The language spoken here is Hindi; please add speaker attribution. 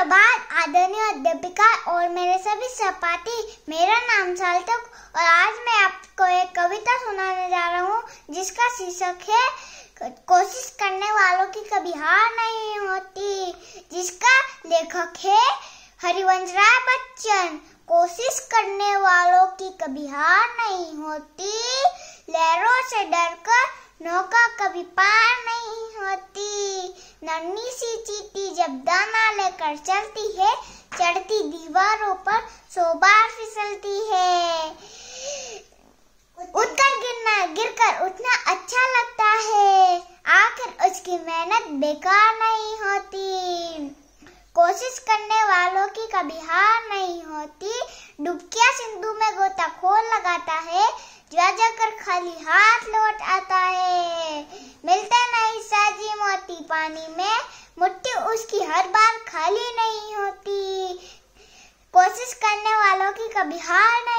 Speaker 1: प्रभात आदरणीय अध्यापिका और मेरे सभी सहपाठी मेरा नाम सार्थक और आज मैं आपको एक कविता सुनाने जा रहा हूँ जिसका शीर्षक है कोशिश करने वालों की कभी हार नहीं होती जिसका लेखक है हरिवंश राय बच्चन कोशिश करने वालों की कभी हार नहीं होती लहरों से डरकर नौका कभी पार नहीं होती नन्ही सी चीटी जब दाना लेकर चलती है चढ़ती दीवारों पर सो बार फिसलती है उतर गिरना गिरकर उतना अच्छा लगता है आखिर उसकी मेहनत बेकार नहीं होती कोशिश करने वालों की कभी हार नहीं होती डुबकिया सिंधु में गोता खोल लगाता है जा जाकर खाली हार पानी में मुट्ठी उसकी हर बार खाली नहीं होती कोशिश करने वालों की कभी हार नहीं